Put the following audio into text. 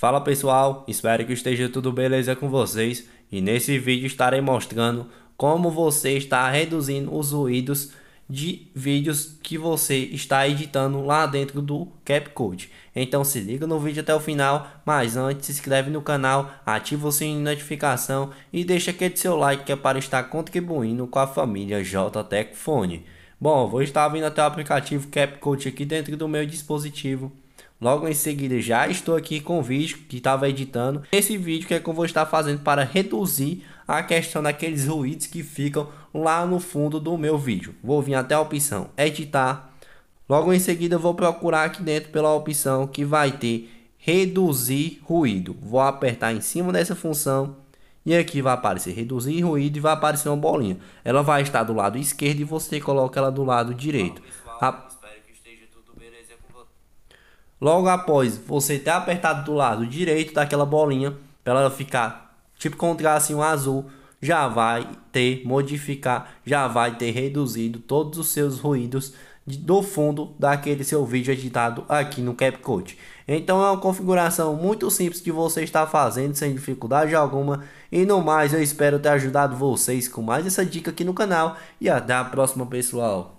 Fala pessoal, espero que esteja tudo beleza com vocês e nesse vídeo estarei mostrando como você está reduzindo os ruídos de vídeos que você está editando lá dentro do CapCut. Então se liga no vídeo até o final, mas antes se inscreve no canal, ativa o sininho de notificação e deixa aquele seu like que é para estar contribuindo com a família JTech Fone. Bom, vou estar vindo até o aplicativo CapCut aqui dentro do meu dispositivo Logo em seguida já estou aqui com o vídeo que estava editando. Esse vídeo que é que eu vou estar fazendo para reduzir a questão daqueles ruídos que ficam lá no fundo do meu vídeo. Vou vir até a opção editar. Logo em seguida vou procurar aqui dentro pela opção que vai ter reduzir ruído. Vou apertar em cima dessa função e aqui vai aparecer reduzir ruído e vai aparecer uma bolinha. Ela vai estar do lado esquerdo e você coloca ela do lado direito. Bom, pessoal, a logo após você ter apertado do lado direito daquela bolinha, para ela ficar tipo com um tracinho azul, já vai ter modificar, já vai ter reduzido todos os seus ruídos do fundo daquele seu vídeo editado aqui no CapCut. Então é uma configuração muito simples que você está fazendo sem dificuldade alguma. E no mais, eu espero ter ajudado vocês com mais essa dica aqui no canal. E até a próxima, pessoal.